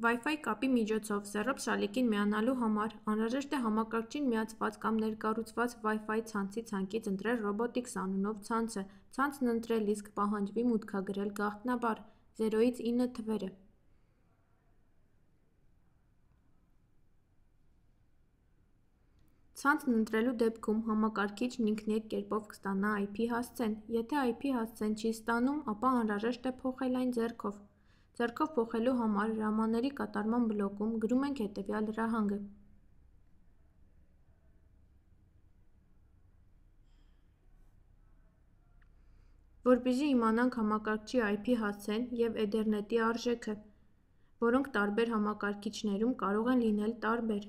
Wi-Fi կապի միջոցով սեռով շալիկին միանալու համար անհրաժեշտ է համակարգչին միացված կամ ներկառուցված Wi-Fi ցանցի ցանկից ընտրել Robotics անունով ցանցը։ Ցանցն ընտրելիս կպահանջվի մուտքագրել գաղտնաբառ 0-ից 9 թվերը։ Ցանցն ընտրելու դեպքում համակարգիչն ինքնիեկ կերպով կստանա IP հասցեն։ Եթե IP հասցեն չի ստանում, ապա անհրաժեշտ է փոխել այն ձեռքով։ Ձեռքով փոխելու համար հրամանների կատարման բլոկում գրում ենք հետևյալ հրահանգը. Որպեսզի իմանանք համակարգչի IP հասցեն եւ Ethernet-ի արժեքը, որոնք տարբեր համակարգիչներում կարող են լինել տարբեր։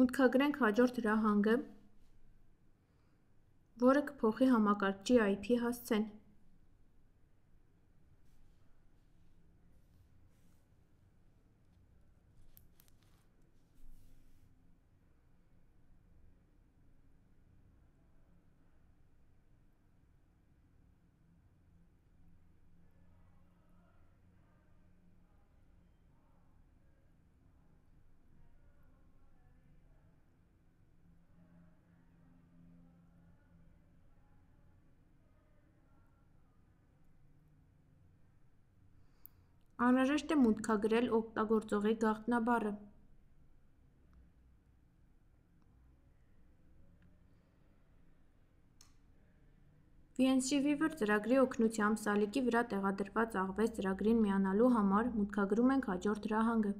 Մուտքագրենք հաջորդ հրահանգը, որը կփոխի համակարգչի IP հասցեն։ Անհրաժեշտ է մուտքագրել օգտագործողի գաղտնաբառը։ VNCWeaver ծրագրի օգնությամբ սալիկի վրա տեղադրված աղվես ծրագրին միանալու համար մուտքագրում ենք հաջորդ հրահանգը։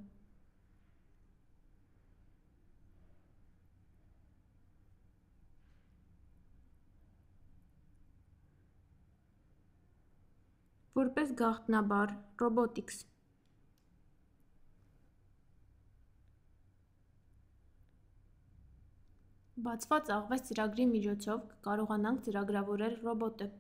որպես գաղտնաբար robotics Բացված աղվես ծրագրի միջոցով կկարողանանք ծրագրավորել ռոբոտը։